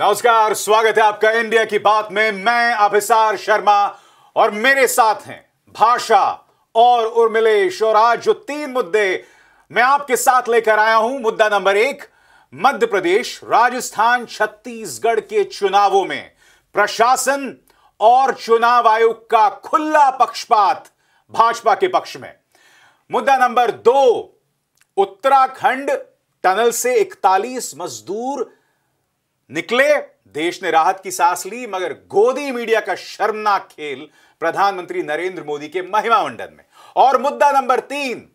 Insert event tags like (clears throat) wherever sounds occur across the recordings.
नमस्कार स्वागत है आपका इंडिया की बात में मैं अभिसार शर्मा और मेरे साथ हैं भाषा और उर्मिलेश और आज जो तीन मुद्दे मैं आपके साथ लेकर आया हूं मुद्दा नंबर एक मध्य प्रदेश राजस्थान छत्तीसगढ़ के चुनावों में प्रशासन और चुनाव आयोग का खुला पक्षपात भाजपा के पक्ष में मुद्दा नंबर दो उत्तराखंड टनल से 41 मजदूर निकले देश ने राहत की सांस ली मगर गोदी मीडिया का शर्मनाक खेल प्रधानमंत्री नरेंद्र मोदी के महिमा मंडन में और मुद्दा नंबर तीन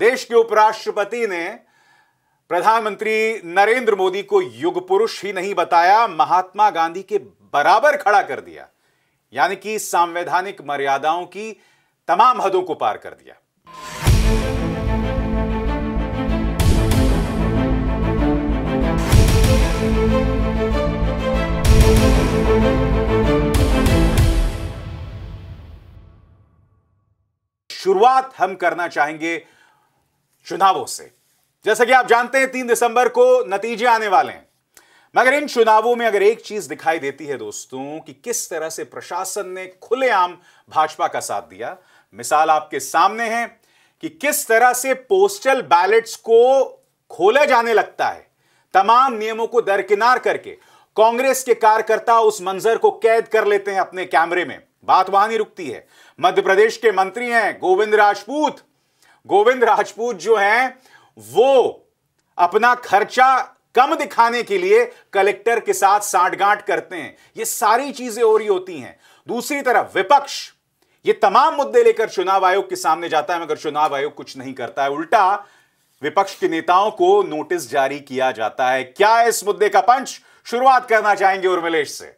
देश के उपराष्ट्रपति ने प्रधानमंत्री नरेंद्र मोदी को युग पुरुष ही नहीं बताया महात्मा गांधी के बराबर खड़ा कर दिया यानी कि संवैधानिक मर्यादाओं की तमाम हदों को पार कर दिया शुरुआत हम करना चाहेंगे चुनावों से जैसा कि आप जानते हैं तीन दिसंबर को नतीजे आने वाले हैं मगर इन चुनावों में अगर एक चीज दिखाई देती है दोस्तों कि किस तरह से प्रशासन ने खुलेआम भाजपा का साथ दिया मिसाल आपके सामने है कि किस तरह से पोस्टल बैलेट्स को खोला जाने लगता है तमाम नियमों को दरकिनार करके कांग्रेस के कार्यकर्ता उस मंजर को कैद कर लेते हैं अपने कैमरे में बात वहां नहीं रुकती है मध्य प्रदेश के मंत्री हैं गोविंद राजपूत गोविंद राजपूत जो हैं वो अपना खर्चा कम दिखाने के लिए कलेक्टर के साथ साठगांठ करते हैं ये सारी चीजें हो रही होती हैं दूसरी तरफ विपक्ष ये तमाम मुद्दे लेकर चुनाव आयोग के सामने जाता है मगर चुनाव आयोग कुछ नहीं करता है उल्टा विपक्ष के नेताओं को नोटिस जारी किया जाता है क्या इस मुद्दे का पंच शुरुआत करना चाहेंगे उर्मिलेश से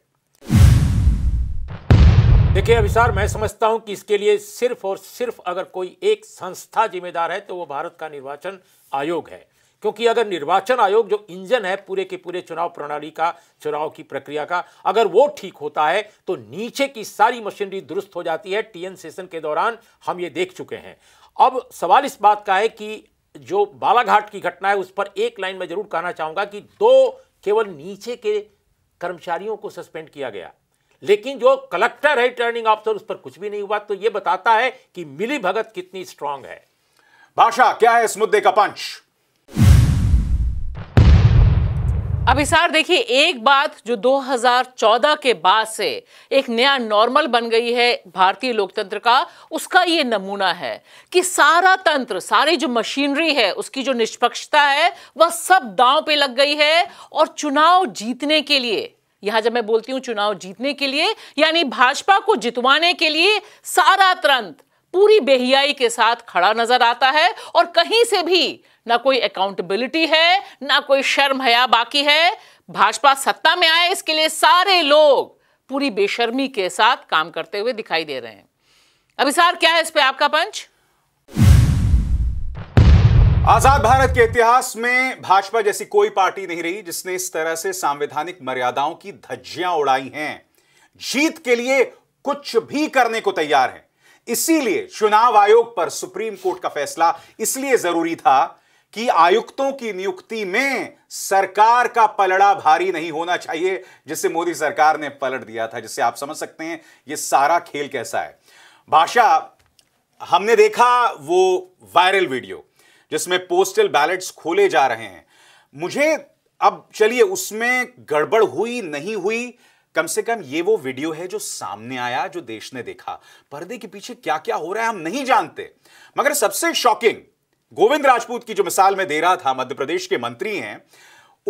देखिए अभिसार मैं समझता हूं कि इसके लिए सिर्फ और सिर्फ अगर कोई एक संस्था जिम्मेदार है तो वो भारत का निर्वाचन आयोग है क्योंकि अगर निर्वाचन आयोग जो इंजन है पूरे के पूरे चुनाव प्रणाली का चुनाव की प्रक्रिया का अगर वो ठीक होता है तो नीचे की सारी मशीनरी दुरुस्त हो जाती है टीएन सेशन के दौरान हम ये देख चुके हैं अब सवाल इस बात का है कि जो बालाघाट की घटना है उस पर एक लाइन में जरूर कहना चाहूंगा कि दो केवल नीचे के कर्मचारियों को सस्पेंड किया गया लेकिन जो कलेक्टर है रिटर्निंग ऑफिसर उस पर कुछ भी नहीं हुआ तो यह बताता है कि मिली भगत कितनी स्ट्रांग है भाषा क्या है इस मुद्दे का पंच अभिसार देखिए एक बात जो 2014 के बाद से एक नया नॉर्मल बन गई है भारतीय लोकतंत्र का उसका ये नमूना है कि सारा तंत्र सारी जो मशीनरी है उसकी जो निष्पक्षता है वह सब दांव पे लग गई है और चुनाव जीतने के लिए यहां जब मैं बोलती हूं चुनाव जीतने के लिए यानी भाजपा को जितवाने के लिए सारा तंत्र पूरी बेहियाई के साथ खड़ा नजर आता है और कहीं से भी ना कोई अकाउंटेबिलिटी है ना कोई शर्म हया बाकी है भाजपा सत्ता में आए इसके लिए सारे लोग पूरी बेशर्मी के साथ काम करते हुए दिखाई दे रहे हैं अभिसार क्या है इस पर आपका पंच आजाद भारत के इतिहास में भाजपा जैसी कोई पार्टी नहीं रही जिसने इस तरह से संवैधानिक मर्यादाओं की धज्जियां उड़ाई हैं जीत के लिए कुछ भी करने को तैयार है इसीलिए चुनाव आयोग पर सुप्रीम कोर्ट का फैसला इसलिए जरूरी था कि आयुक्तों की नियुक्ति में सरकार का पलड़ा भारी नहीं होना चाहिए जिसे मोदी सरकार ने पलट दिया था जिससे आप समझ सकते हैं यह सारा खेल कैसा है भाषा हमने देखा वो वायरल वीडियो जिसमें पोस्टल बैलेट्स खोले जा रहे हैं मुझे अब चलिए उसमें गड़बड़ हुई नहीं हुई कम से कम ये वो वीडियो है जो सामने आया जो देश ने देखा पर्दे के पीछे क्या क्या हो रहा है हम नहीं जानते मगर सबसे शॉकिंग गोविंद राजपूत की जो मिसाल में दे रहा था मध्य प्रदेश के मंत्री हैं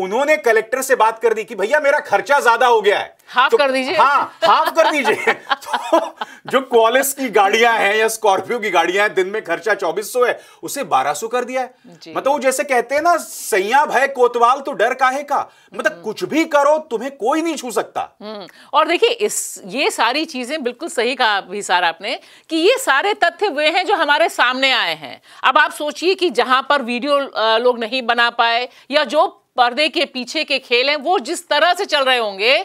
उन्होंने कलेक्टर से बात कर दी कि भैया मेरा खर्चा ज्यादा हो गया है हाफ तो, कर दीजिए हाँ हाफ कर दीजिए (laughs) तो जो क्वालिस की गाड़ियां हैं या स्कॉर्पियो की गाड़ियां हैं दिन में खर्चा 2400 है उसे 1200 कर दिया है मतलब वो जैसे कहते हैं ना सैया भय कोतवाल तो डर काहे का मतलब हम्म। कुछ भी करो तुम्हें कोई नहीं छू सकता हम्म, और देखिए इस ये सारी चीजें बिल्कुल सही कहा भी सारा आपने कि ये सारे तथ्य वे हैं जो हमारे सामने आए हैं अब आप सोचिए कि जहां पर वीडियो लोग नहीं बना पाए या जो पर्दे के पीछे के खेल हैं वो जिस तरह से चल रहे होंगे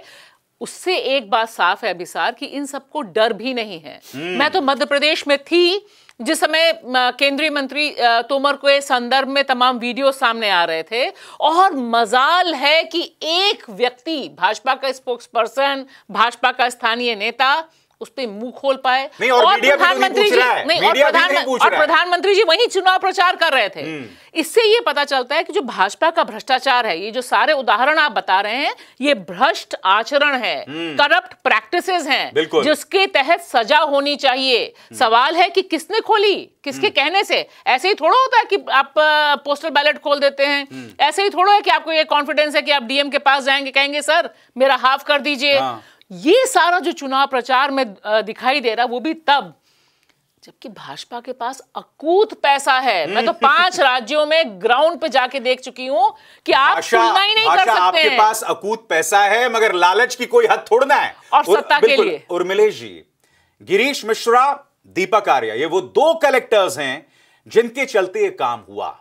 उससे एक बात साफ है अभिसार कि इन सबको डर भी नहीं है हम्म। मैं तो मध्य प्रदेश में थी जिस समय केंद्रीय मंत्री तोमर के संदर्भ में तमाम वीडियो सामने आ रहे थे और मजाल है कि एक व्यक्ति भाजपा का स्पोक्स पर्सन भाजपा का स्थानीय नेता उस पर मुंह खोल पाए नहीं, और, और तो प्रधानमंत्री जी नहीं और प्रधानमंत्री और प्रधानमंत्री जी वही चुनाव प्रचार कर रहे थे हम्म। इससे ये पता चलता है कि जो भाजपा का भ्रष्टाचार है ये जो सारे उदाहरण आप बता रहे हैं ये भ्रष्ट आचरण है करप्ट हम्म। प्रैक्टिसेस हैं जिसके तहत सजा होनी चाहिए हम्म। सवाल है कि किसने खोली किसके कहने से ऐसे ही थोड़ा होता है कि आप पोस्टल बैलेट खोल देते हैं ऐसे ही थोड़ा है कि आपको ये कॉन्फिडेंस है कि आप डीएम के पास जाएंगे कहेंगे सर मेरा हाफ कर दीजिए हाँ। ये सारा जो चुनाव प्रचार में दिखाई दे रहा वो भी तब जबकि भाजपा के पास अकूत पैसा है मैं तो पांच (laughs) राज्यों में ग्राउंड पे जाके देख चुकी हूं कि आप तुलना ही नहीं कर सकते आपके हैं। पास अकूत पैसा है मगर लालच की कोई हद थोड़ना है और सत्ता के लिए उर्मिलेश जी गिरीश मिश्रा दीपक आर्या ये वो दो कलेक्टर्स हैं जिनके चलते ये काम हुआ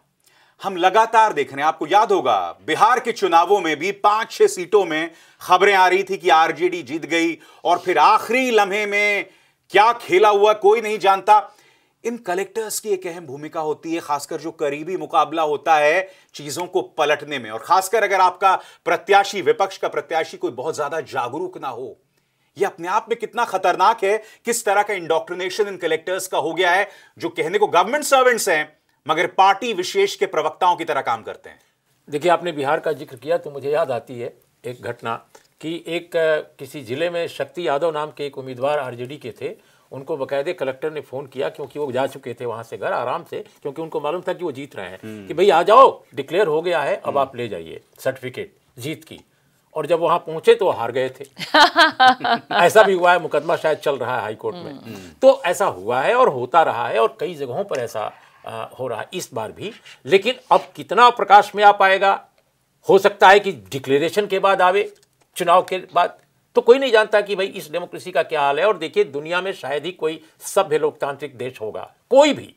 हम लगातार देख रहे हैं आपको याद होगा बिहार के चुनावों में भी पांच छह सीटों में खबरें आ रही थी कि आरजेडी जीत गई और फिर आखिरी लम्हे में क्या खेला हुआ कोई नहीं जानता इन कलेक्टर्स की एक अहम भूमिका होती है खासकर जो करीबी मुकाबला होता है चीजों को पलटने में और खासकर अगर आपका प्रत्याशी विपक्ष का प्रत्याशी कोई बहुत ज्यादा जागरूक ना हो यह अपने आप में कितना खतरनाक है किस तरह का इंडोक्ट्रिनेशन इन कलेक्टर्स का हो गया है जो कहने को गवर्नमेंट सर्वेंट्स हैं मगर पार्टी विशेष के प्रवक्ताओं की तरह काम करते हैं देखिए आपने बिहार का जिक्र किया तो मुझे याद आती है एक घटना कि एक किसी ज़िले में शक्ति यादव नाम के एक उम्मीदवार आरजेडी के थे उनको बकायदे कलेक्टर ने फ़ोन किया क्योंकि वो जा चुके थे वहाँ से घर आराम से क्योंकि उनको मालूम था कि वो जीत रहे हैं हम्म। कि भाई आ जाओ डिक्लेयर हो गया है अब हम्म। आप ले जाइए सर्टिफिकेट जीत की और जब वहां पहुंचे तो हार गए थे (laughs) ऐसा भी हुआ है मुकदमा शायद चल रहा है हाईकोर्ट में हम्म। तो ऐसा हुआ है और होता रहा है और कई जगहों पर ऐसा हो रहा है इस बार भी लेकिन अब कितना प्रकाश में आ पाएगा हो सकता है कि डिक्लेरेशन के बाद आवे चुनाव के बाद तो कोई नहीं जानता कि भाई इस डेमोक्रेसी का क्या हाल है और देखिए दुनिया में शायद ही कोई सभ्य लोकतांत्रिक देश होगा कोई भी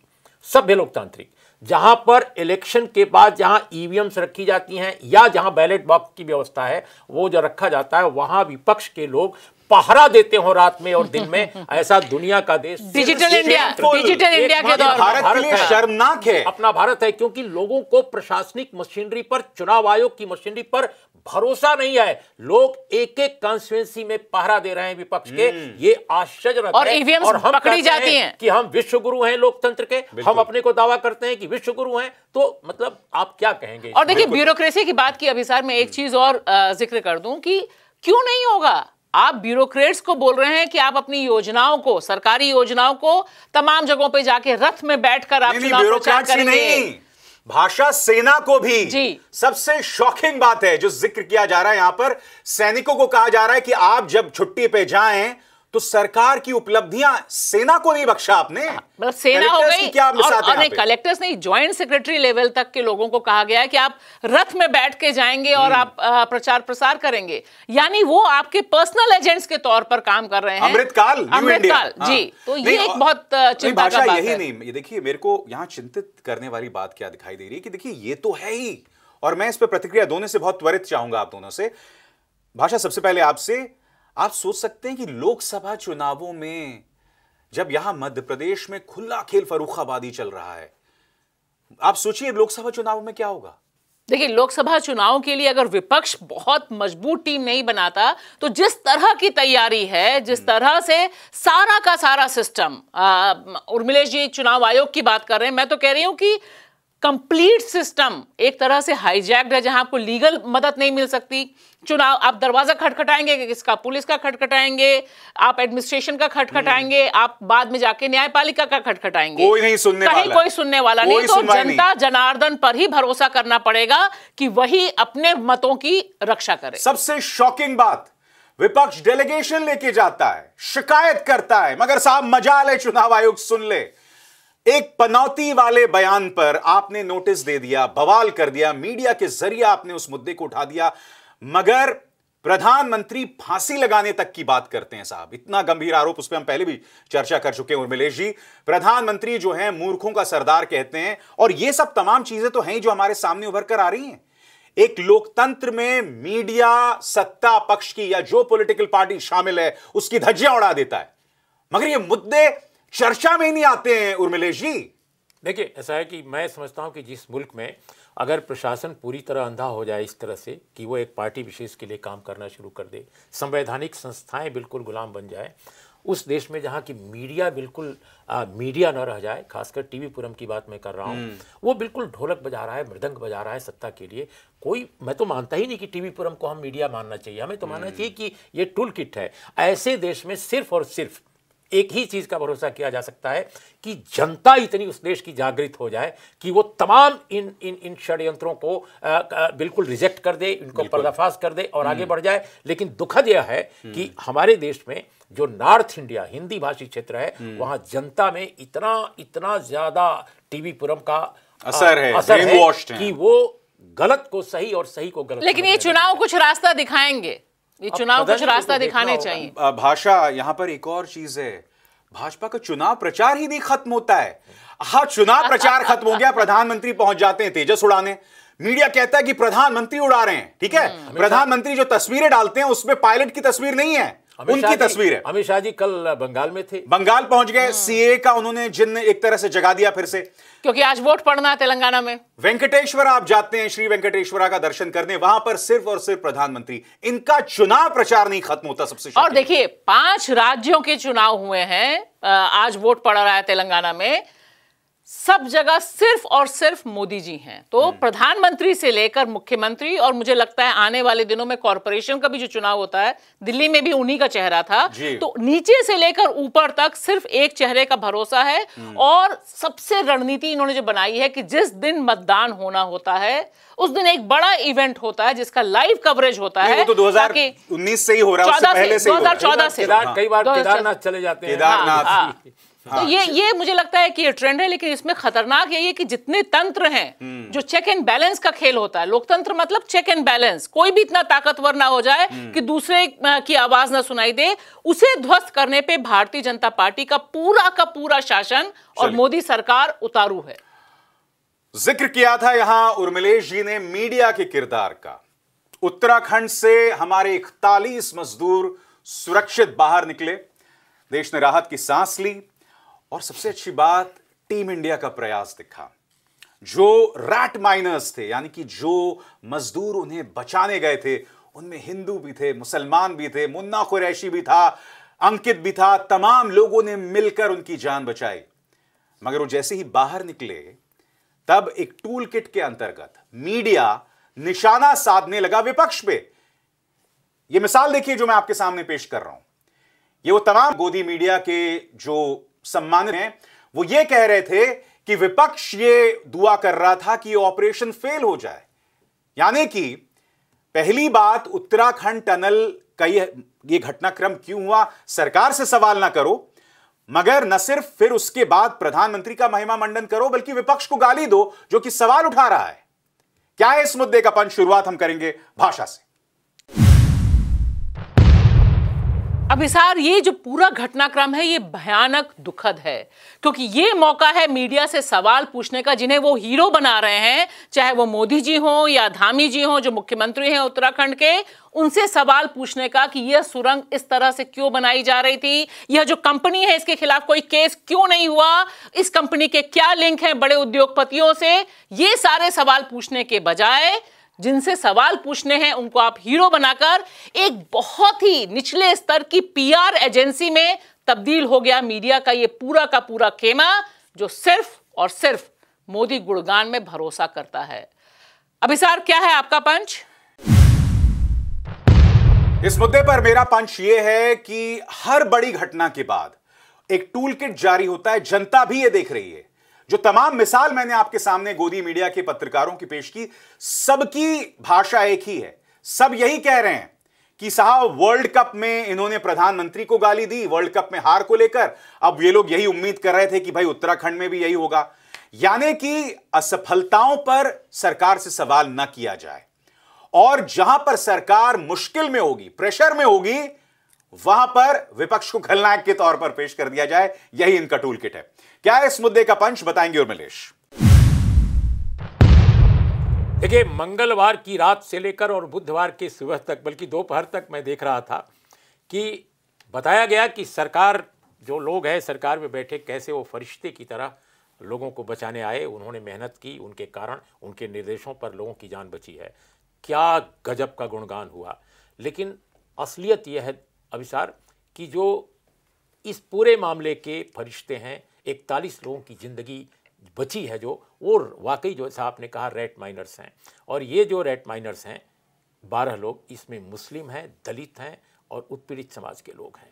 सभ्य लोकतांत्रिक जहां पर इलेक्शन के बाद जहां ईवीएम्स रखी जाती हैं या जहां बैलेट बॉक्स की व्यवस्था है वो जो रखा जाता है वहां विपक्ष के लोग पहरा देते हो रात में और दिन में (laughs) ऐसा दुनिया का देश डिजिटल इंडिया डिजिटल इंडिया के भारत, है, शर्मनाक है अपना भारत है क्योंकि लोगों को प्रशासनिक मशीनरी पर चुनाव आयोग की मशीनरी पर भरोसा नहीं है लोग एक एक कॉन्स्टिट्युएंसी में पहरा दे रहे हैं विपक्ष के हम्म। ये आश्चर्य और ईवीएम e हम पकड़ी जाती हैं कि हम विश्व गुरु हैं लोकतंत्र के हम अपने को दावा करते हैं कि विश्व गुरु हैं तो मतलब आप क्या कहेंगे और देखिए ब्यूरोक्रेसी की बात की अभिसार में एक हम्म। चीज और जिक्र कर दूं कि क्यों नहीं होगा आप ब्यूरोक्रेट्स को बोल रहे हैं कि आप अपनी योजनाओं को सरकारी योजनाओं को तमाम जगहों पे जाके रथ में बैठकर आप चुनाव प्रचार करेंगे भाषा सेना को भी जी सबसे शॉकिंग बात है जो जिक्र किया जा रहा है यहां पर सैनिकों को कहा जा रहा है कि आप जब छुट्टी पे जाएं तो सरकार की उपलब्धियां सेना को नहीं बख्शा आपने हाँ, मतलब सेना हो गई क्या और, और नहीं कलेक्टर्स नहीं ज्वाइंट सेक्रेटरी लेवल तक के लोगों को कहा गया है कि आप रथ में बैठ के जाएंगे और हम्म। आप प्रचार प्रसार करेंगे यानी वो आपके पर्सनल एजेंट्स के तौर पर काम कर रहे हैं अमृतकाल अमृतकाल हाँ। जी तो ये एक बहुत चिंता का बात यही नहीं देखिए मेरे को यहाँ चिंतित करने वाली बात क्या दिखाई दे रही है कि देखिए ये तो है ही और मैं इस पर प्रतिक्रिया दोनों से बहुत त्वरित चाहूंगा आप दोनों से भाषा सबसे पहले आपसे आप सोच सकते हैं कि लोकसभा चुनावों में जब यहां मध्य प्रदेश में खुला खेल फरूखाबादी चल रहा है आप सोचिए लोकसभा चुनाव में क्या होगा देखिए लोकसभा चुनाव के लिए अगर विपक्ष बहुत मजबूत टीम नहीं बनाता तो जिस तरह की तैयारी है जिस हम्म। तरह से सारा का सारा सिस्टम उर्मिलेश जी चुनाव आयोग की बात कर रहे हैं मैं तो कह रही हूं कि कंप्लीट सिस्टम एक तरह से हाईजैक्ड है जहां आपको लीगल मदद नहीं मिल सकती चुनाव आप दरवाज़ा खटखटाएंगे किसका पुलिस का खटखटाएंगे आप एडमिनिस्ट्रेशन का खटखटाएंगे हम्म। आप बाद में जाके न्यायपालिका का खटखटाएंगे कोई नहीं सुनने कहीं वाला। कोई सुनने वाला कोई तो नहीं तो जनता जनार्दन पर ही भरोसा करना पड़ेगा कि वही अपने मतों की रक्षा करे सबसे शॉकिंग बात विपक्ष डेलीगेशन लेके जाता है शिकायत करता है मगर साहब मजा ले चुनाव आयोग सुन ले एक पनौती वाले बयान पर आपने नोटिस दे दिया बवाल कर दिया मीडिया के जरिए आपने उस मुद्दे को उठा दिया मगर प्रधानमंत्री फांसी लगाने तक की बात करते हैं साहब इतना गंभीर आरोप उस पर हम पहले भी चर्चा कर चुके हैं उर्मिलेश जी प्रधानमंत्री जो है मूर्खों का सरदार कहते हैं और ये सब तमाम चीजें तो हैं जो हमारे सामने उभर कर आ रही हैं एक लोकतंत्र में मीडिया सत्ता पक्ष की या जो पॉलिटिकल पार्टी शामिल है उसकी धज्जियां उड़ा देता है मगर ये मुद्दे चर्चा में ही नहीं आते हैं उर्मिलेश जी देखिए ऐसा है कि मैं समझता हूँ कि जिस मुल्क में अगर प्रशासन पूरी तरह अंधा हो जाए इस तरह से कि वो एक पार्टी विशेष के लिए काम करना शुरू कर दे संवैधानिक संस्थाएं बिल्कुल गुलाम बन जाए उस देश में जहाँ की मीडिया बिल्कुल आ, मीडिया न रह जाए खासकर टीवी पुरम की बात मैं कर रहा हूँ हम्म। वो बिल्कुल ढोलक बजा रहा है मृदंग बजा रहा है सत्ता के लिए कोई मैं तो मानता ही नहीं कि टीवी पुरम को हम मीडिया मानना चाहिए हमें तो मानना हम्म। चाहिए कि ये टूल किट है ऐसे देश में सिर्फ और सिर्फ एक ही चीज़ का भरोसा किया जा सकता है कि जनता इतनी उस देश की जागृत हो जाए कि वो तमाम इन इन इन षड्यंत्रों को आ, आ, बिल्कुल रिजेक्ट कर दे इनको पर्दाफाश कर दे और आगे हम्म। बढ़ जाए लेकिन दुखद यह है हम्म। कि हमारे देश में जो नॉर्थ इंडिया हिंदी भाषी क्षेत्र है हम्म। वहां जनता में इतना इतना ज़्यादा टीवी पुरम का असर है असर है कि वो गलत को सही और सही को गलत लेकिन ये चुनाव कुछ रास्ता दिखाएंगे ये चुनाव कुछ रास्ता दिखाने चाहिए भाषा यहाँ पर एक और चीज है भाजपा का चुनाव प्रचार ही नहीं खत्म होता है हाँ चुनाव प्रचार खत्म हो गया (laughs) प्रधानमंत्री पहुंच जाते हैं तेजस उड़ाने मीडिया कहता है कि प्रधानमंत्री उड़ा रहे हैं ठीक है हम्म। प्रधानमंत्री जो तस्वीरें डालते हैं उसमें पायलट की तस्वीर नहीं है उनकी तस्वीर है अमित शाह जी कल बंगाल में थे बंगाल पहुंच गए सीए का उन्होंने जिन एक तरह से जगा दिया फिर से क्योंकि आज वोट पड़ना है तेलंगाना में वेंकटेश्वर आप जाते हैं श्री वेंकटेश्वरा का दर्शन करने वहां पर सिर्फ और सिर्फ प्रधानमंत्री इनका चुनाव प्रचार नहीं खत्म होता सबसे और देखिए पांच राज्यों के चुनाव हुए हैं आज वोट पड़ रहा है तेलंगाना में सब जगह सिर्फ और सिर्फ मोदी जी हैं तो हम्म। प्रधानमंत्री से लेकर मुख्यमंत्री और मुझे लगता है आने वाले दिनों में कॉरपोरेशन का भी जो चुनाव होता है दिल्ली में भी उन्हीं का चेहरा था तो नीचे से लेकर ऊपर तक सिर्फ एक चेहरे का भरोसा है हम्म। और सबसे रणनीति इन्होंने जो बनाई है कि जिस दिन मतदान होना होता है उस दिन एक बड़ा इवेंट होता है जिसका लाइव कवरेज होता है तो हजार उन्नीस से ही हो रहा है चौदह से कई बार चले जाते हैं तो हाँ, तो ये ये मुझे लगता है कि ये ट्रेंड है लेकिन इसमें खतरनाक यही है कि जितने तंत्र हैं हम्म। जो चेक एंड बैलेंस का खेल होता है लोकतंत्र मतलब चेक एंड बैलेंस कोई भी इतना ताकतवर ना हो जाए हम्म। कि दूसरे की आवाज ना सुनाई दे उसे ध्वस्त करने पे भारतीय जनता पार्टी का पूरा का पूरा शासन और मोदी सरकार उतारू है जिक्र किया था यहां उर्मिलेश जी ने मीडिया के किरदार का उत्तराखंड से हमारे इकतालीस मजदूर सुरक्षित बाहर निकले देश ने राहत की सांस ली और सबसे अच्छी बात टीम इंडिया का प्रयास दिखा जो रैट माइनर्स थे यानी कि जो मजदूर उन्हें बचाने गए थे उनमें हिंदू भी थे मुसलमान भी थे मुन्ना कुरैशी भी था अंकित भी था तमाम लोगों ने मिलकर उनकी जान बचाई मगर वो जैसे ही बाहर निकले तब एक टूल किट के अंतर्गत मीडिया निशाना साधने लगा विपक्ष पे ये मिसाल देखिए जो मैं आपके सामने पेश कर रहा हूं ये वो तमाम गोदी मीडिया के जो सम्मानित हैं वो ये कह रहे थे कि विपक्ष ये दुआ कर रहा था कि ऑपरेशन फेल हो जाए यानी कि पहली बात उत्तराखंड टनल का ये ये घटनाक्रम क्यों हुआ सरकार से सवाल ना करो मगर न सिर्फ फिर उसके बाद प्रधानमंत्री का महिमा मंडन करो बल्कि विपक्ष को गाली दो जो कि सवाल उठा रहा है क्या है इस मुद्दे का पंच शुरुआत हम करेंगे भाषा से अब इसार ये जो पूरा घटनाक्रम है ये भयानक दुखद है क्योंकि ये मौका है मीडिया से सवाल पूछने का जिन्हें वो हीरो बना रहे हैं चाहे वो मोदी जी हों या धामी जी हों जो मुख्यमंत्री हैं उत्तराखंड के उनसे सवाल पूछने का कि यह सुरंग इस तरह से क्यों बनाई जा रही थी यह जो कंपनी है इसके खिलाफ कोई केस क्यों नहीं हुआ इस कंपनी के क्या लिंक है बड़े उद्योगपतियों से ये सारे सवाल पूछने के बजाय जिनसे सवाल पूछने हैं उनको आप हीरो बनाकर एक बहुत ही निचले स्तर की पीआर एजेंसी में तब्दील हो गया मीडिया का ये पूरा का पूरा खेमा जो सिर्फ और सिर्फ मोदी गुणगान में भरोसा करता है अभिसार क्या है आपका पंच इस मुद्दे पर मेरा पंच ये है कि हर बड़ी घटना के बाद एक टूल किट जारी होता है जनता भी ये देख रही है जो तमाम मिसाल मैंने आपके सामने गोदी मीडिया के पत्रकारों की पेश की सबकी भाषा एक ही है सब यही कह रहे हैं कि साहब वर्ल्ड कप में इन्होंने प्रधानमंत्री को गाली दी वर्ल्ड कप में हार को लेकर अब ये लोग यही उम्मीद कर रहे थे कि भाई उत्तराखंड में भी यही होगा यानी कि असफलताओं पर सरकार से सवाल ना किया जाए और जहां पर सरकार मुश्किल में होगी प्रेशर में होगी वहां पर विपक्ष को खलनायक के तौर पर पेश कर दिया जाए यही इनका टूल किट है क्या है इस मुद्दे का पंच बताएंगे उर्मिलेश देखिए मंगलवार की रात से लेकर और बुधवार के सुबह तक बल्कि दोपहर तक मैं देख रहा था कि बताया गया कि सरकार जो लोग हैं सरकार में बैठे कैसे वो फरिश्ते की तरह लोगों को बचाने आए उन्होंने मेहनत की उनके कारण उनके निर्देशों पर लोगों की जान बची है क्या गजब का गुणगान हुआ लेकिन असलियत यह है अभिसार कि जो इस पूरे मामले के फरिश्ते हैं इकतालीस लोगों की ज़िंदगी बची है जो वो वाकई जो साहब ने कहा रेट माइनर्स हैं और ये जो रेट माइनर्स हैं बारह लोग इसमें मुस्लिम हैं दलित हैं और उत्पीड़ित समाज के लोग हैं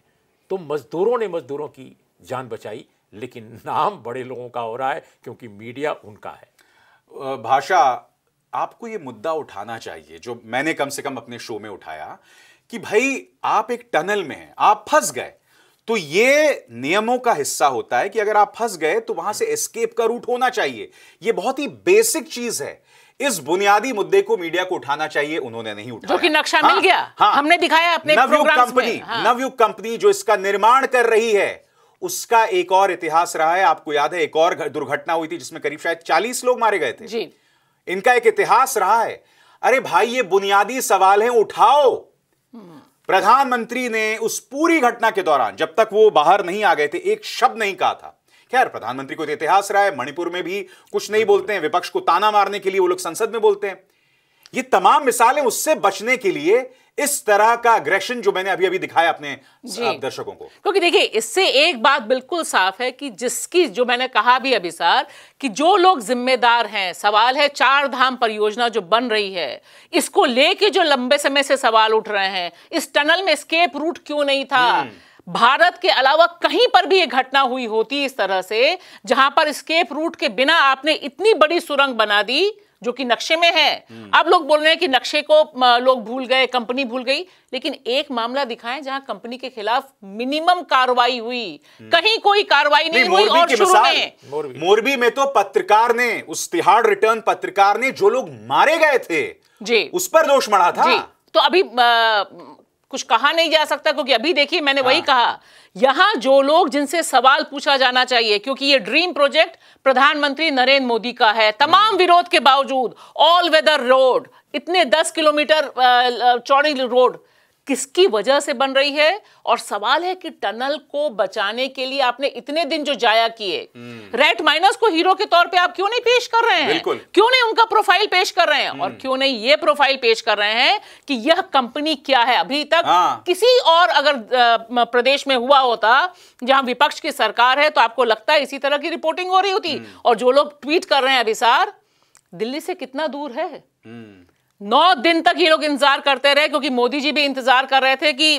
तो मज़दूरों ने मज़दूरों की जान बचाई लेकिन नाम बड़े लोगों का हो रहा है क्योंकि मीडिया उनका है भाषा आपको ये मुद्दा उठाना चाहिए जो मैंने कम से कम अपने शो में उठाया कि भाई आप एक टनल में हैं आप फंस गए तो ये नियमों का हिस्सा होता है कि अगर आप फंस गए तो वहां से एस्केप का रूट होना चाहिए ये बहुत ही बेसिक चीज है इस बुनियादी मुद्दे को मीडिया को उठाना चाहिए उन्होंने नहीं उठाया जो कि नक्शा हाँ, मिल गया हाँ, हमने दिखाया अपने नवयुग कंपनी हाँ। नवयुग कंपनी जो इसका निर्माण कर रही है उसका एक और इतिहास रहा है आपको याद है एक और दुर्घटना हुई थी जिसमें करीब शायद चालीस लोग मारे गए थे जी। इनका एक इतिहास रहा है अरे भाई ये बुनियादी सवाल है उठाओ प्रधानमंत्री ने उस पूरी घटना के दौरान जब तक वो बाहर नहीं आ गए थे एक शब्द नहीं कहा था खैर प्रधानमंत्री को तो इतिहास रहा है मणिपुर में भी कुछ नहीं बोलते हैं विपक्ष को ताना मारने के लिए वो लोग संसद में बोलते हैं ये तमाम मिसालें उससे बचने के लिए इस तरह का अग्रेशन जो मैंने अभी अभी दिखाया अपने दर्शकों को क्योंकि देखिए इससे एक बात बिल्कुल साफ है कि जिसकी जो मैंने कहा भी अभी सर कि जो लोग जिम्मेदार हैं सवाल है चार धाम परियोजना जो बन रही है इसको लेके जो लंबे समय से सवाल उठ रहे हैं इस टनल में स्केप रूट क्यों नहीं था हम्म। भारत के अलावा कहीं पर भी ये घटना हुई होती इस तरह से जहां पर स्केप रूट के बिना आपने इतनी बड़ी सुरंग बना दी जो कि नक्शे में है अब लोग बोल रहे हैं कि नक्शे को लोग भूल गए कंपनी भूल गई लेकिन एक मामला दिखाएं जहां कंपनी के खिलाफ मिनिमम कार्रवाई हुई हम्म। कहीं कोई कार्रवाई नहीं, हुई और शुरू में मोरबी में तो पत्रकार ने उस तिहाड़ रिटर्न पत्रकार ने जो लोग मारे गए थे जी उस पर दोष मढ़ा था जी तो अभी कुछ कहा नहीं जा सकता क्योंकि अभी देखिए मैंने वही हाँ। कहा यहां जो लोग जिनसे सवाल पूछा जाना चाहिए क्योंकि ये ड्रीम प्रोजेक्ट प्रधानमंत्री नरेंद्र मोदी का है तमाम हम्म। विरोध के बावजूद ऑल वेदर रोड इतने दस किलोमीटर चौड़ी रोड किसकी वजह से बन रही है और सवाल है कि टनल को बचाने के लिए आपने इतने दिन जो जाया किए हम्म। रेड माइनस को हीरो के तौर पे आप क्यों नहीं पेश कर रहे हैं क्यों नहीं उनका प्रोफाइल पेश कर रहे हैं और हम्म। क्यों नहीं ये प्रोफाइल पेश कर रहे हैं कि यह कंपनी क्या है अभी तक आ, हाँ। किसी और अगर प्रदेश में हुआ होता जहां विपक्ष की सरकार है तो आपको लगता है इसी तरह की रिपोर्टिंग हो रही होती हम्म। और जो लोग ट्वीट कर रहे हैं अभिसार दिल्ली से कितना दूर है नौ दिन तक ये लोग इंतजार करते रहे क्योंकि मोदी जी भी इंतजार कर रहे थे कि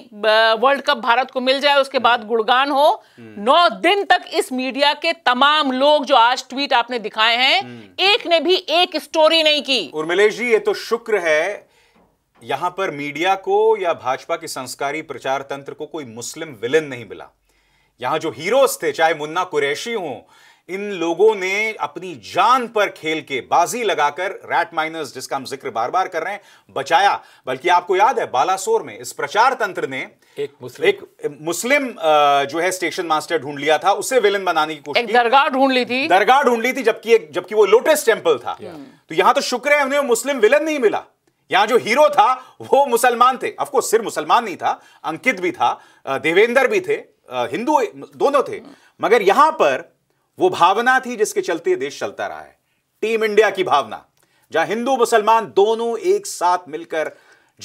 वर्ल्ड कप भारत को मिल जाए उसके बाद गुड़गान हो नौ दिन तक इस मीडिया के तमाम लोग जो आज ट्वीट आपने दिखाए हैं हम्म। एक ने भी एक स्टोरी नहीं की उर्मिलेश जी ये तो शुक्र है यहां पर मीडिया को या भाजपा के संस्कारी प्रचार तंत्र को कोई मुस्लिम विलन नहीं मिला यहां जो हीरोज थे चाहे मुन्ना कुरैशी हो इन लोगों ने अपनी जान पर खेल के बाजी लगाकर रैट माइनर्स जिसका हम जिक्र बार बार कर रहे हैं बचाया बल्कि आपको याद है बालासोर में इस प्रचार तंत्र ने एक मुस्लिम, एक मुस्लिम जो है स्टेशन मास्टर ढूंढ लिया था उसे विलन बनाने की कोशिश दरगाह ढूंढ ली थी दरगाह ढूंढ ली थी जबकि जबकि वो लोटस टेम्पल था तो यहां तो शुक्र है उन्हें मुस्लिम विलन नहीं मिला यहां जो हीरो था वो मुसलमान थे अफकोर्स सिर्फ मुसलमान नहीं था अंकित भी था देवेंद्र भी थे हिंदू दोनों थे मगर यहां पर वो भावना थी जिसके चलते देश चलता रहा है टीम इंडिया की भावना जहां हिंदू मुसलमान दोनों एक साथ मिलकर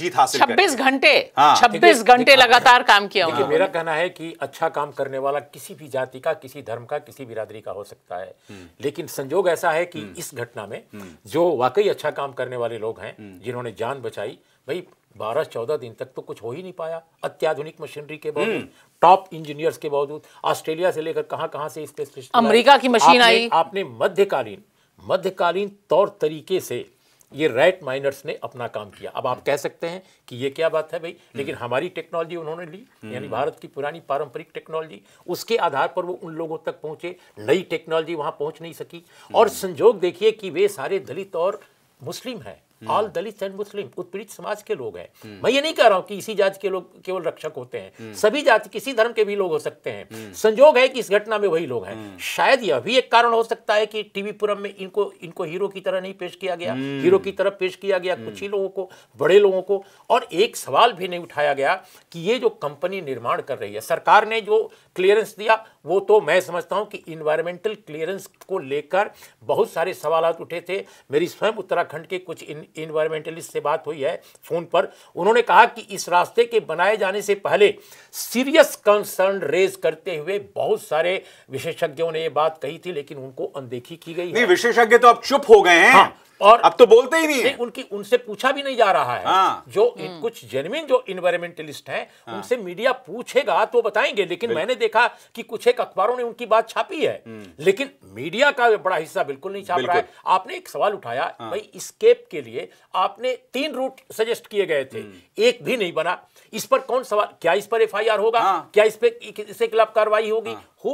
जीत हासिल छब्बीस घंटे हाँ। छब्बीस घंटे लगातार काम किया देखिए मेरा कहना है कि अच्छा काम करने वाला किसी भी जाति का किसी धर्म का किसी बिरादरी का हो सकता है हम्म। लेकिन संजोग ऐसा है कि हम्म। इस घटना में हम्म। जो वाकई अच्छा काम करने वाले लोग हैं जिन्होंने जान बचाई भाई बारह चौदह दिन तक तो कुछ हो ही नहीं पाया अत्याधुनिक मशीनरी के बावजूद हम्म। टॉप इंजीनियर्स के बावजूद ऑस्ट्रेलिया से लेकर कहां कहां से स्पेशलिस्ट अमेरिका की मशीन आई आपने मध्यकालीन मध्यकालीन तौर तरीके से ये राइट माइनर्स ने अपना काम किया अब आप कह सकते हैं कि ये क्या बात है भाई हम्म। लेकिन हमारी टेक्नोलॉजी उन्होंने ली हम्म। यानी भारत की पुरानी पारंपरिक टेक्नोलॉजी उसके आधार पर वो उन लोगों तक पहुंचे नई टेक्नोलॉजी वहां पहुंच नहीं सकी और संजोग देखिए कि वे सारे दलित और मुस्लिम हैं ऑल दलित एंड मुस्लिम उत्पीड़ित समाज के लोग हैं hmm. मैं ये नहीं कह रहा हूँ कि इसी जाति के लोग केवल रक्षक होते हैं hmm. सभी जाति किसी धर्म के भी लोग हो सकते हैं hmm. संजोग है कि इस घटना में वही लोग हैं शायद यह भी एक कारण हो सकता है कि टीवी पुरम में इनको इनको हीरो की तरह नहीं पेश किया गया हीरो की तरफ पेश किया गया कुछ ही लोगों को बड़े लोगों को और एक सवाल भी नहीं उठाया गया कि ये जो कंपनी निर्माण कर रही है सरकार ने जो क्लियरेंस दिया वो तो मैं समझता हूँ कि इन्वायरमेंटल क्लियरेंस को लेकर बहुत सारे सवाल उठे थे मेरी स्वयं उत्तराखंड के कुछ इन्वायरमेंटलिस्ट से बात हुई है फ़ोन पर उन्होंने कहा कि इस रास्ते के बनाए जाने से पहले सीरियस कंसर्न रेज करते हुए बहुत सारे विशेषज्ञों ने ये बात कही थी लेकिन उनको अनदेखी की गई नहीं विशेषज्ञ तो अब चुप हो गए हैं हाँ, और अब तो बोलते ही नहीं, नहीं उनकी उनसे पूछा भी नहीं जा रहा है हाँ। जो हम्म। कुछ जेन्युन जो इन्वायरमेंटलिस्ट हैं हाँ। उनसे मीडिया पूछेगा तो बताएंगे लेकिन मैंने देखा कि कुछ अनेक अखबारों ने उनकी बात छापी है हम्म। लेकिन मीडिया का बड़ा हिस्सा बिल्कुल नहीं छाप रहा है आपने एक सवाल उठाया हाँ। भाई स्केप के लिए आपने तीन रूट सजेस्ट किए गए थे हम्म। एक भी नहीं बना इस पर कौन सवाल क्या इस पर एफ होगा हाँ। क्या इस पर इसके खिलाफ कार्रवाई होगी हाँ। हु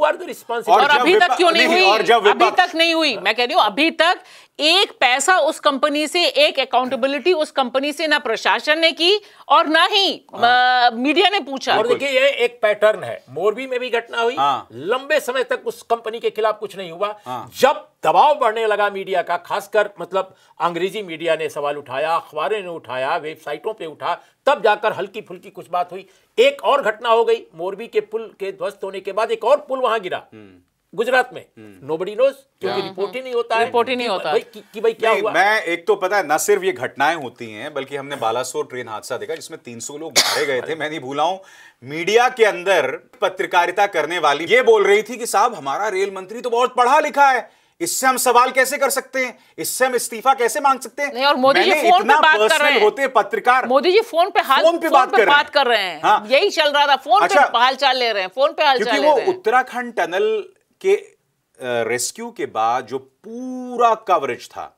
उस कंपनी से ना प्रशासन ने की और ना ही मीडिया हाँ। ने पूछा और देखिए ये एक पैटर्न है मोरबी में भी घटना हुई हाँ। लंबे समय तक उस कंपनी के खिलाफ कुछ नहीं हुआ हाँ। जब दबाव बढ़ने लगा मीडिया का खासकर मतलब अंग्रेजी मीडिया ने सवाल उठाया अखबारों ने उठाया वेबसाइटों पे उठा तब जाकर हल्की फुल्की कुछ बात हुई एक और घटना हो गई मोरबी के पुल के ध्वस्त होने के बाद एक और पुल वहां गिरा हम्म। गुजरात में नोबडी हम्म। नोज क्योंकि रिपोर्ट ही नहीं होता है रिपोर्ट ही नहीं होता भाई कि, कि भाई क्या हुआ मैं एक तो पता है न सिर्फ ये घटनाएं होती हैं बल्कि हमने बालासोर ट्रेन हादसा देखा जिसमें 300 लोग मारे गए थे मैं नहीं भूला हूं मीडिया के अंदर पत्रकारिता करने वाली ये बोल रही थी कि साहब हमारा रेल मंत्री तो बहुत पढ़ा लिखा है इससे हम सवाल कैसे कर सकते हैं इससे हम इस्तीफा कैसे मांग सकते हैं और मोदी जी फोन पे बात कर रहे हैं होते पत्रकार मोदी जी फोन पे हाल फोन पे फोन बात, पे कर, बात कर रहे हैं हाँ। यही चल रहा था फोन अच्छा, पे चाल ले रहे हैं फोन पे हाल ले रहे हैं उत्तराखंड टनल के रेस्क्यू के बाद जो पूरा कवरेज था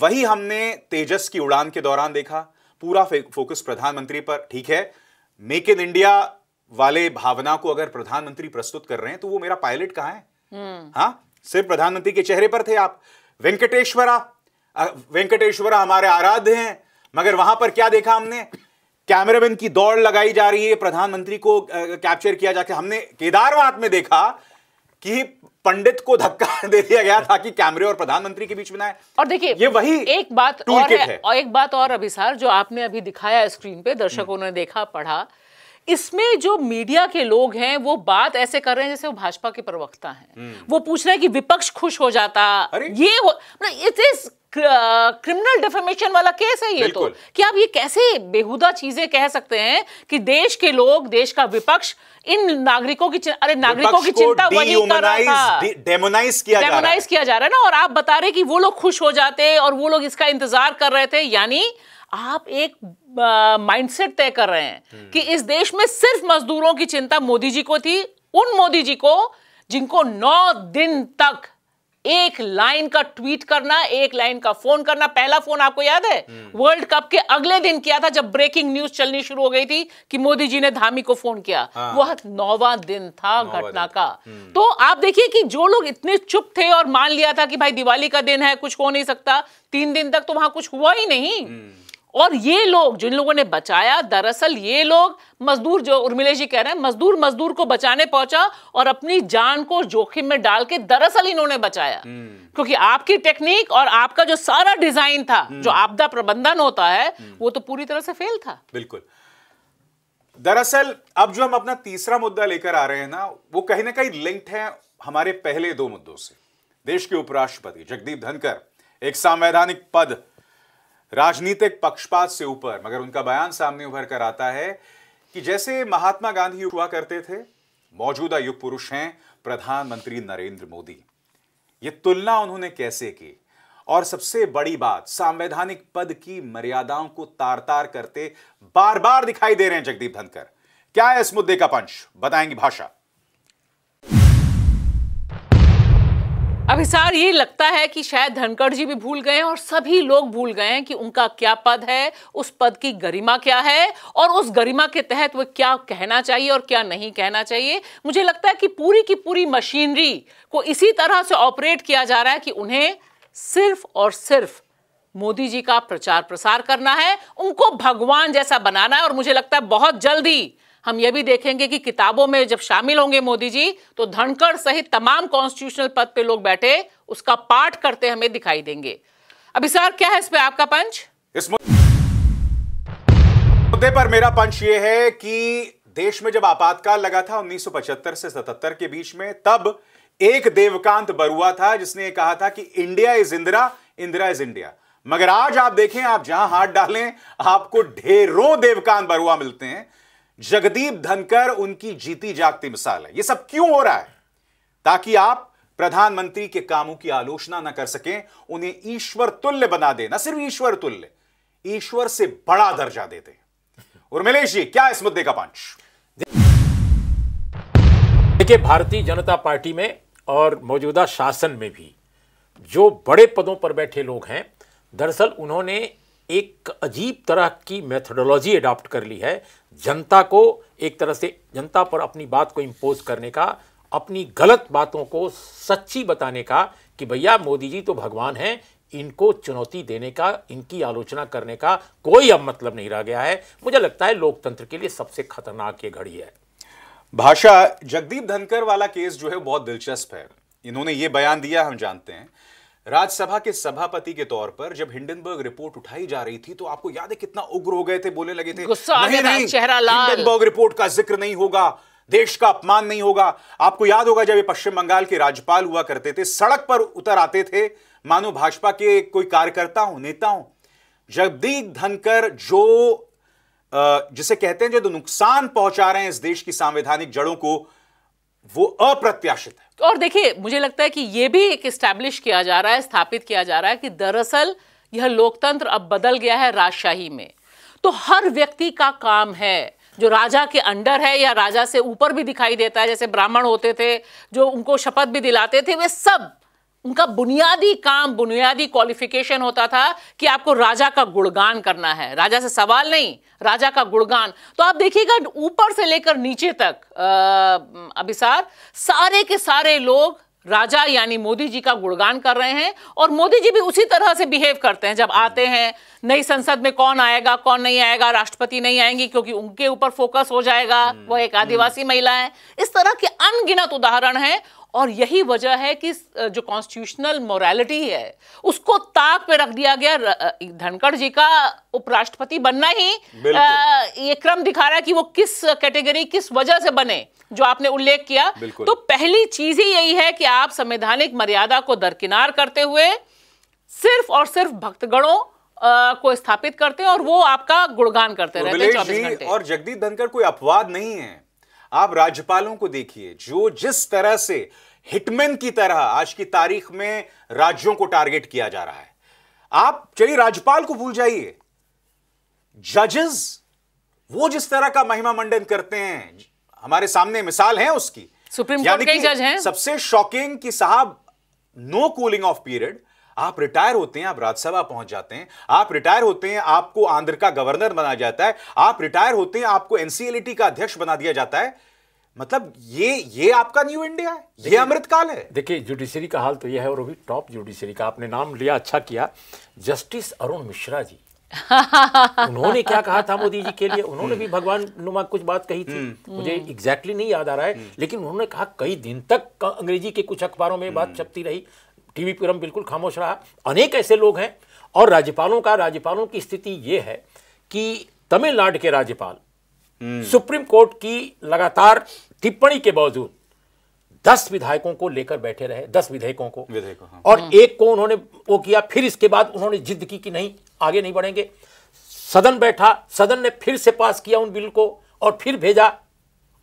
वही हमने तेजस की उड़ान के दौरान देखा पूरा फोकस प्रधानमंत्री पर ठीक है मेक इन इंडिया वाले भावना को अगर प्रधानमंत्री प्रस्तुत कर रहे हैं तो वो मेरा पायलट कहां है हम्म। हाँ सिर्फ प्रधानमंत्री के चेहरे पर थे आप वेंकटेश्वरा वेंकटेश्वरा हमारे आराध्य हैं मगर वहां पर क्या देखा हमने कैमरामैन की दौड़ लगाई जा रही है प्रधानमंत्री को कैप्चर किया जाके हमने केदारनाथ में देखा कि पंडित को धक्का (laughs) दे दिया गया था कि कैमरे और प्रधानमंत्री के बीच में आए और देखिए ये वही एक बात और है, है और एक बात और अभिसार जो आपने अभी दिखाया स्क्रीन पे दर्शकों ने देखा पढ़ा इसमें जो मीडिया के लोग हैं वो बात ऐसे कर रहे हैं जैसे वो भाजपा के प्रवक्ता हैं हम्म। वो पूछ रहे हैं कि विपक्ष खुश हो जाता ये इट इज क्रिमिनल डिफेमेशन वाला केस है ये तो कि आप ये कैसे बेहुदा चीजें कह सकते हैं कि देश के लोग देश का विपक्ष इन नागरिकों की अरे नागरिकों की चिंता वही कर रहा था डेमोनाइज किया डेमोनाइज किया जा रहा है ना और आप बता रहे कि वो लोग खुश हो जाते और वो लोग इसका इंतजार कर रहे थे यानी आप एक माइंडसेट तय कर रहे हैं हम्म। कि इस देश में सिर्फ मजदूरों की चिंता मोदी जी को थी उन मोदी जी को जिनको नौ दिन तक एक लाइन का ट्वीट करना एक लाइन का फोन करना पहला फोन आपको याद है वर्ल्ड हम्म। कप के अगले दिन किया था जब ब्रेकिंग न्यूज चलनी शुरू हो गई थी कि मोदी जी ने धामी को फोन किया हाँ। वह नौवा दिन था घटना का हम्म। तो आप देखिए कि जो लोग इतने चुप थे और मान लिया था कि भाई दिवाली का दिन है कुछ हो नहीं सकता तीन दिन तक तो वहां कुछ हुआ ही नहीं और ये लोग जिन लोगों ने बचाया दरअसल ये लोग मजदूर जो उर्मिले जी कह रहे हैं मजदूर मजदूर को बचाने पहुंचा और अपनी जान को जोखिम में डाल के दरअसल इन्होंने बचाया हम्म। क्योंकि आपकी टेक्निक और आपका जो सारा डिजाइन था जो हम्म। आपदा प्रबंधन होता है हम्म। वो तो पूरी तरह से फेल था बिल्कुल दरअसल अब जो हम अपना तीसरा मुद्दा लेकर आ रहे हैं ना वो कहीं ना कहीं लिंक्ड है हमारे पहले दो मुद्दों से देश के उपराष्ट्रपति जगदीप धनकर एक संवैधानिक पद राजनीतिक पक्षपात से ऊपर मगर उनका बयान सामने उभर कर आता है कि जैसे महात्मा गांधी हुआ करते थे मौजूदा युग पुरुष हैं प्रधानमंत्री नरेंद्र मोदी ये तुलना उन्होंने कैसे की और सबसे बड़ी बात संवैधानिक पद की मर्यादाओं को तार तार करते बार बार दिखाई दे रहे हैं जगदीप धनकर क्या है इस मुद्दे का पंच बताएंगी भाषा अभिसार ये लगता है कि शायद धनखड़ जी भी भूल गए हैं और सभी लोग भूल गए हैं कि उनका क्या पद है उस पद की गरिमा क्या है और उस गरिमा के तहत वह क्या कहना चाहिए और क्या नहीं कहना चाहिए मुझे लगता है कि पूरी की पूरी मशीनरी को इसी तरह से ऑपरेट किया जा रहा है कि उन्हें सिर्फ और सिर्फ मोदी जी का प्रचार प्रसार करना है उनको भगवान जैसा बनाना है और मुझे लगता है बहुत जल्दी हम ये भी देखेंगे कि किताबों में जब शामिल होंगे मोदी जी तो धनखड़ सहित तमाम कॉन्स्टिट्यूशनल पद पे लोग बैठे उसका पाठ करते हमें दिखाई देंगे अभी सर क्या है इस पे आपका पंच इस मुद्दे पर मेरा पंच ये है कि देश में जब आपातकाल लगा था 1975 से 77 के बीच में तब एक देवकांत बरुआ था जिसने कहा था कि India is Indira Indira is India मगर आज आप देखें आप जहां हाथ डालें आपको ढेरों देवकांत बरुआ मिलते हैं जगदीप धनकर उनकी जीती जागती मिसाल है यह सब क्यों हो रहा है ताकि आप प्रधानमंत्री के कामों की आलोचना ना कर सकें उन्हें ईश्वर तुल्य बना दे ना सिर्फ ईश्वर तुल्य ईश्वर से बड़ा दर्जा देते दे। उर्मिलेश जी क्या इस मुद्दे का पंच देखिए भारतीय जनता पार्टी में और मौजूदा शासन में भी जो बड़े पदों पर बैठे लोग हैं दरअसल उन्होंने एक अजीब तरह की मेथडोलॉजी अडॉप्ट कर ली है जनता को एक तरह से जनता पर अपनी बात को इम्पोज करने का अपनी गलत बातों को सच्ची बताने का कि भैया मोदी जी तो भगवान हैं इनको चुनौती देने का इनकी आलोचना करने का कोई अब मतलब नहीं रह गया है मुझे लगता है लोकतंत्र के लिए सबसे खतरनाक ये घड़ी है भाषा जगदीप धनकर वाला केस जो है बहुत दिलचस्प है इन्होंने ये बयान दिया हम जानते हैं राज्यसभा के सभापति के तौर पर जब हिंडनबर्ग रिपोर्ट उठाई जा रही थी तो आपको याद है कितना उग्र हो गए थे बोले लगे थे नहीं, नहीं, चेहरा लाल हिंडनबर्ग रिपोर्ट का जिक्र नहीं होगा देश का अपमान नहीं होगा आपको याद होगा जब ये पश्चिम बंगाल के राज्यपाल हुआ करते थे सड़क पर उतर आते थे मानो भाजपा के कोई कार्यकर्ता हो नेता हो जगदीप धनकर जो जिसे कहते हैं जो नुकसान पहुंचा रहे हैं इस देश की संवैधानिक जड़ों को वो अप्रत्याशित है और देखिए मुझे लगता है कि यह भी एक स्टैब्लिश किया जा रहा है स्थापित किया जा रहा है कि दरअसल यह लोकतंत्र अब बदल गया है राजशाही में तो हर व्यक्ति का काम है जो राजा के अंडर है या राजा से ऊपर भी दिखाई देता है जैसे ब्राह्मण होते थे जो उनको शपथ भी दिलाते थे वे सब उनका बुनियादी काम बुनियादी क्वालिफिकेशन होता था कि आपको राजा का गुणगान करना है राजा से सवाल नहीं राजा का गुणगान तो आप देखिएगा ऊपर से लेकर नीचे तक अभिसार सारे के सारे लोग राजा यानी मोदी जी का गुणगान कर रहे हैं और मोदी जी भी उसी तरह से बिहेव करते हैं जब आते हैं नई संसद में कौन आएगा कौन नहीं आएगा राष्ट्रपति नहीं आएंगी क्योंकि उनके ऊपर फोकस हो जाएगा हम्म, वह एक आदिवासी हम्म। महिला है इस तरह के अनगिनत उदाहरण हैं और यही वजह है कि जो कॉन्स्टिट्यूशनल मोरालिटी है उसको ताक पे रख दिया गया धनखड़ जी का उपराष्ट्रपति बनना ही ये क्रम दिखा रहा है कि वो किस कैटेगरी किस वजह से बने जो आपने उल्लेख किया तो पहली चीज ही यही है कि आप संवैधानिक मर्यादा को दरकिनार करते हुए सिर्फ और सिर्फ भक्तगणों को स्थापित करते हैं और वो आपका गुणगान करते रहते हैं और जगदीप धनखड़ कोई अपवाद नहीं है आप राज्यपालों को देखिए जो जिस तरह से हिटमैन की तरह आज की तारीख में राज्यों को टारगेट किया जा रहा है आप चलिए राज्यपाल को भूल जाइए जजेस वो जिस तरह का महिमा मंडन करते हैं हमारे सामने मिसाल है उसकी सुप्रीम कोर्ट के जज हैं सबसे शॉकिंग कि साहब नो कूलिंग ऑफ पीरियड आप रिटायर होते हैं आप राज्यसभा पहुंच जाते हैं आप रिटायर होते हैं आपको आंध्र का गवर्नर बनाया जाता है आप रिटायर होते हैं आपको एनसीएलटी का अध्यक्ष बना दिया जाता है मतलब ये ये आपका न्यू इंडिया है ये अमृतकाल है देखिए जुडिशरी का हाल तो ये है और अभी टॉप जुडिशरी का आपने नाम लिया अच्छा किया जस्टिस अरुण मिश्रा जी (laughs) उन्होंने क्या कहा था मोदी जी के लिए उन्होंने भी हम्म। भगवान नुमा कुछ बात कही थी हम्म। मुझे एग्जैक्टली exactly नहीं याद आ रहा है हम्म। लेकिन उन्होंने कहा कई दिन तक अंग्रेजी के कुछ अखबारों में बात छपती रही टीवी वी बिल्कुल खामोश रहा अनेक ऐसे लोग हैं और राज्यपालों का राज्यपालों की स्थिति ये है कि तमिलनाडु के राज्यपाल हम्म। सुप्रीम कोर्ट की लगातार टिप्पणी के बावजूद दस विधायकों को लेकर बैठे रहे दस विधेयकों को विधेयकों हाँ। और हम्म। एक को उन्होंने वो किया फिर इसके बाद उन्होंने जिद की कि नहीं आगे नहीं बढ़ेंगे सदन बैठा सदन ने फिर से पास किया उन बिल को और फिर भेजा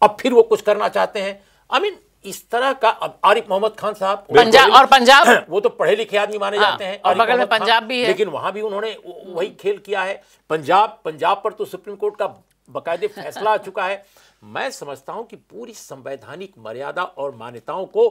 अब फिर वो कुछ करना चाहते हैं आई I मीन mean, इस तरह का आरिफ मोहम्मद खान साहब पंजाब और पंजाब (clears throat) वो तो पढ़े लिखे आदमी माने हाँ, जाते हैं और बगल में पंजाब भी है लेकिन वहां भी उन्होंने वही खेल किया है पंजाब पंजाब पर तो सुप्रीम कोर्ट का बकायदे फैसला आ चुका है मैं समझता हूं कि पूरी संवैधानिक मर्यादा और मान्यताओं को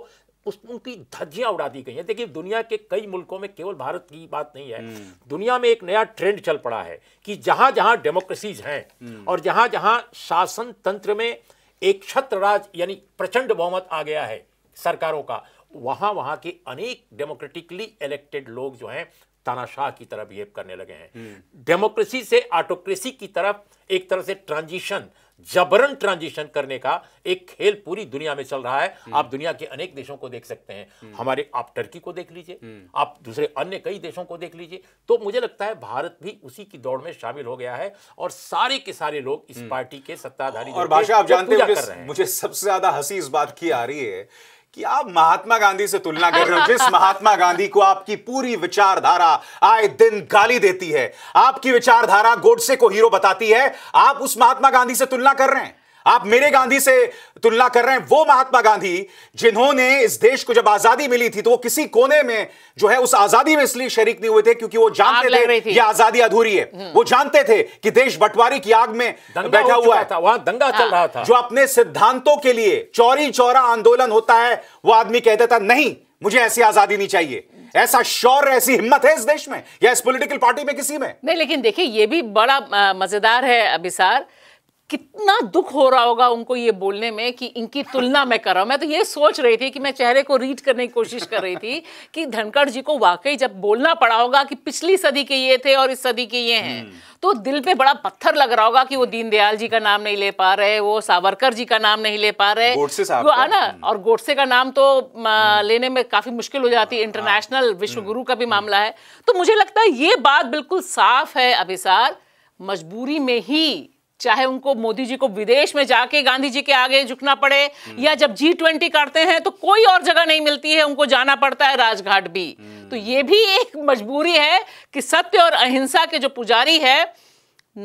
उस उनकी धज्जियां उड़ा दी गई हैं देखिए दुनिया के कई मुल्कों में केवल भारत की बात नहीं है हम्म। दुनिया में एक नया ट्रेंड चल पड़ा है कि जहां जहां डेमोक्रेसीज हैं हम्म। और जहां जहां शासन तंत्र में एक छत्र राज यानी प्रचंड बहुमत आ गया है सरकारों का वहां वहां के अनेक डेमोक्रेटिकली इलेक्टेड लोग जो हैं तानाशाह की तरह बिहेव करने लगे हैं डेमोक्रेसी हम्म। से ऑटोक्रेसी की तरफ एक तरह से ट्रांजिशन जबरन ट्रांजिशन करने का एक खेल पूरी दुनिया में चल रहा है हम्म। आप दुनिया के अनेक देशों को देख सकते हैं हम्म। हमारे आप टर्की को देख लीजिए आप दूसरे अन्य कई देशों को देख लीजिए तो मुझे लगता है भारत भी उसी की दौड़ में शामिल हो गया है और सारे के सारे लोग इस पार्टी के सत्ताधारी और भाषा आप जानते हैं मुझे सबसे ज्यादा हंसी इस बात की आ रही है कि आप महात्मा गांधी से तुलना कर रहे हो जिस महात्मा गांधी को आपकी पूरी विचारधारा आए दिन गाली देती है आपकी विचारधारा गोडसे को हीरो बताती है आप उस महात्मा गांधी से तुलना कर रहे हैं आप मेरे गांधी से तुलना कर रहे हैं वो महात्मा गांधी जिन्होंने इस देश को जब आजादी मिली थी तो वो किसी कोने में जो है उस आजादी में इसलिए शरीक नहीं हुए थे क्योंकि वो जानते थे कि आजादी अधूरी है हम्म। वो जानते थे कि देश बंटवारी की आग में बैठा हुआ है वहां दंगा चल हाँ। रहा था जो अपने सिद्धांतों के लिए चौरी चौरा आंदोलन होता है वो आदमी कह देता नहीं मुझे ऐसी आजादी नहीं चाहिए ऐसा शौर ऐसी हिम्मत है इस देश में या इस पॉलिटिकल पार्टी में किसी में नहीं लेकिन देखिए ये भी बड़ा मजेदार है अभिसार कितना दुख हो रहा होगा उनको ये बोलने में कि इनकी तुलना मैं कर रहा हूँ मैं तो ये सोच रही थी कि मैं चेहरे को रीड करने की कोशिश कर रही थी (laughs) कि धनखड़ जी को वाकई जब बोलना पड़ा होगा कि पिछली सदी के ये थे और इस सदी के ये हैं हम्म। तो दिल पे बड़ा पत्थर लग रहा होगा कि वो दीनदयाल जी का नाम नहीं ले पा रहे वो सावरकर जी का नाम नहीं ले पा रहे वो है हाँ ना हम्म। और गोडसे का नाम तो हम्म। लेने में काफी मुश्किल हो जाती है इंटरनेशनल विश्व गुरु का भी मामला है तो मुझे लगता है ये बात बिल्कुल साफ है अभिसार मजबूरी में ही चाहे उनको मोदी जी को विदेश में जाके गांधी जी के आगे झुकना पड़े या जब जी ट्वेंटी करते हैं तो कोई और जगह नहीं मिलती है उनको जाना पड़ता है राजघाट भी तो ये भी एक मजबूरी है कि सत्य और अहिंसा के जो पुजारी है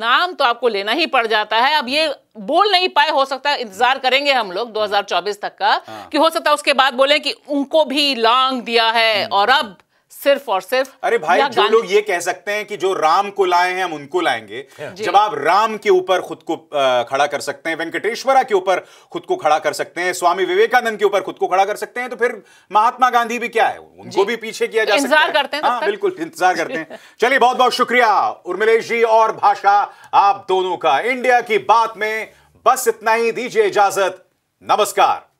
नाम तो आपको लेना ही पड़ जाता है अब ये बोल नहीं पाए हो सकता है इंतजार करेंगे हम लोग 2024 तक का हाँ। कि हो सकता है उसके बाद बोले कि उनको भी लॉन्ग दिया है हम्म। और अब सिर्फ और सिर्फ अरे भाई जो लोग ये कह सकते हैं कि जो राम को लाए हैं हम उनको लाएंगे हाँ। जब आप राम के ऊपर खुद को खड़ा कर सकते हैं वेंकटेश्वरा के ऊपर खुद को खड़ा कर सकते हैं स्वामी विवेकानंद के ऊपर खुद को खड़ा कर सकते हैं तो फिर महात्मा गांधी भी क्या है उनको भी पीछे किया जा सकता है करते हैं हाँ, बिल्कुल इंतजार करते हैं चलिए बहुत बहुत शुक्रिया उर्मिलेश जी और भाषा आप दोनों का इंडिया की बात में बस इतना ही दीजिए इजाजत नमस्कार